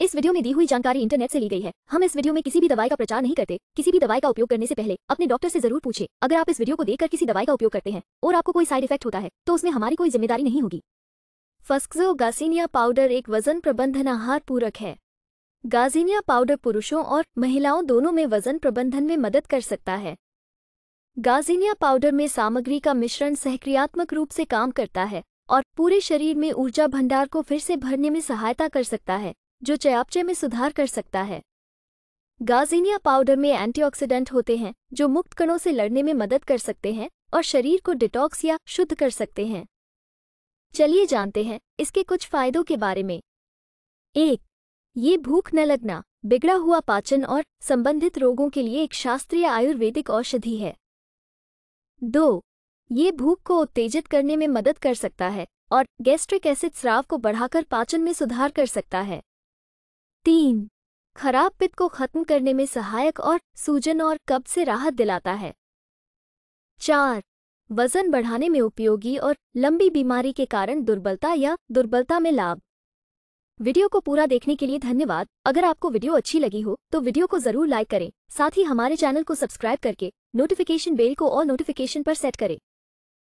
इस वीडियो में दी हुई जानकारी इंटरनेट से ली गई है हम इस वीडियो में किसी भी दवाई का प्रचार नहीं करते किसी भी दवाई का उपयोग करने से पहले अपने डॉक्टर से जरूर पूछे अगर आप इस वीडियो को देखकर किसी दवाई का उपयोग करते हैं और आपको कोई साइड इफेक्ट होता है तो उसमें हमारी कोई जिम्मेदारी नहीं होगी फस्क्जो गासीनिया पाउडर एक वजन प्रबंधन आहार पूरक है गाजीनिया पाउडर पुरुषों और महिलाओं दोनों में वजन प्रबंधन में मदद कर सकता है गाजीनिया पाउडर में सामग्री का मिश्रण सहक्रियात्मक रूप से काम करता है और पूरे शरीर में ऊर्जा भंडार को फिर से भरने में सहायता कर सकता है जो चयापचे में सुधार कर सकता है गाजीनिया पाउडर में एंटीऑक्सीडेंट होते हैं जो मुक्त कणों से लड़ने में मदद कर सकते हैं और शरीर को डिटॉक्स या शुद्ध कर सकते हैं चलिए जानते हैं इसके कुछ फायदों के बारे में एक ये भूख न लगना बिगड़ा हुआ पाचन और संबंधित रोगों के लिए एक शास्त्रीय आयुर्वेदिक औषधि है दो ये भूख को उत्तेजित करने में मदद कर सकता है और गैस्ट्रिक एसिड स्राव को बढ़ाकर पाचन में सुधार कर सकता है तीन खराब पित्त को खत्म करने में सहायक और सूजन और कब्ज से राहत दिलाता है चार वजन बढ़ाने में उपयोगी और लंबी बीमारी के कारण दुर्बलता या दुर्बलता में लाभ वीडियो को पूरा देखने के लिए धन्यवाद अगर आपको वीडियो अच्छी लगी हो तो वीडियो को जरूर लाइक करें साथ ही हमारे चैनल को सब्सक्राइब करके नोटिफिकेशन बेल को और नोटिफिकेशन पर सेट करें